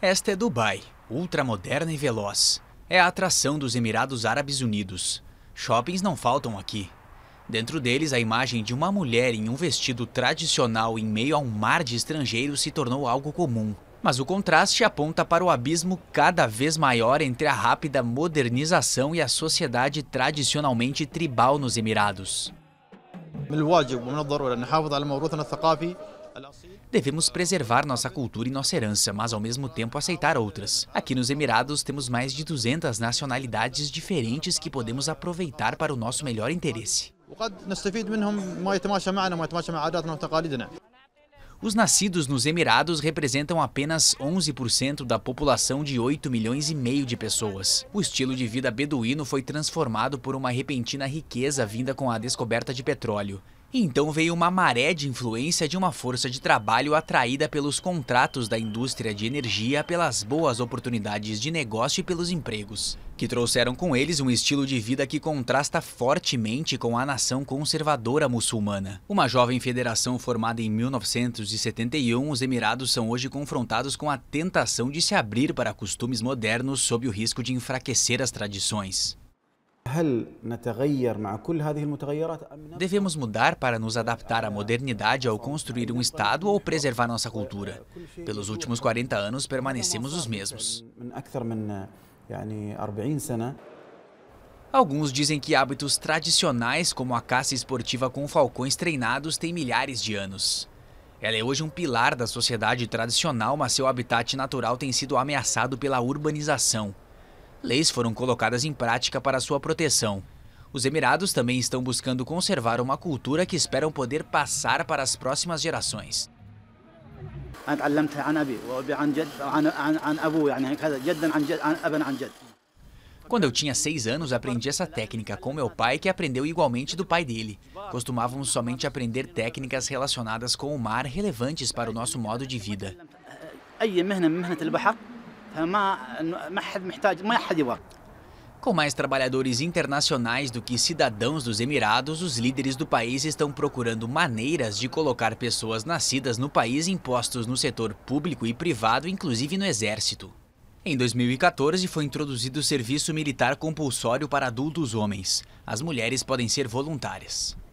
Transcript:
Esta é Dubai, ultramoderna e veloz. É a atração dos Emirados Árabes Unidos. Shoppings não faltam aqui. Dentro deles, a imagem de uma mulher em um vestido tradicional em meio a um mar de estrangeiros se tornou algo comum. Mas o contraste aponta para o abismo cada vez maior entre a rápida modernização e a sociedade tradicionalmente tribal nos Emirados. Devemos preservar nossa cultura e nossa herança, mas ao mesmo tempo aceitar outras. Aqui nos Emirados temos mais de 200 nacionalidades diferentes que podemos aproveitar para o nosso melhor interesse. Os nascidos nos Emirados representam apenas 11% da população de 8 milhões e meio de pessoas. O estilo de vida beduíno foi transformado por uma repentina riqueza vinda com a descoberta de petróleo. Então veio uma maré de influência de uma força de trabalho atraída pelos contratos da indústria de energia, pelas boas oportunidades de negócio e pelos empregos, que trouxeram com eles um estilo de vida que contrasta fortemente com a nação conservadora muçulmana. Uma jovem federação formada em 1971, os Emirados são hoje confrontados com a tentação de se abrir para costumes modernos sob o risco de enfraquecer as tradições. Devemos mudar para nos adaptar à modernidade ao construir um Estado ou preservar nossa cultura. Pelos últimos 40 anos, permanecemos os mesmos. Alguns dizem que hábitos tradicionais, como a caça esportiva com falcões treinados, têm milhares de anos. Ela é hoje um pilar da sociedade tradicional, mas seu habitat natural tem sido ameaçado pela urbanização. Leis foram colocadas em prática para sua proteção. Os Emirados também estão buscando conservar uma cultura que esperam poder passar para as próximas gerações. Quando eu tinha seis anos, aprendi essa técnica com meu pai, que aprendeu igualmente do pai dele. Costumávamos somente aprender técnicas relacionadas com o mar relevantes para o nosso modo de vida. Com mais trabalhadores internacionais do que cidadãos dos Emirados, os líderes do país estão procurando maneiras de colocar pessoas nascidas no país em postos no setor público e privado, inclusive no Exército. Em 2014, foi introduzido o serviço militar compulsório para adultos homens. As mulheres podem ser voluntárias.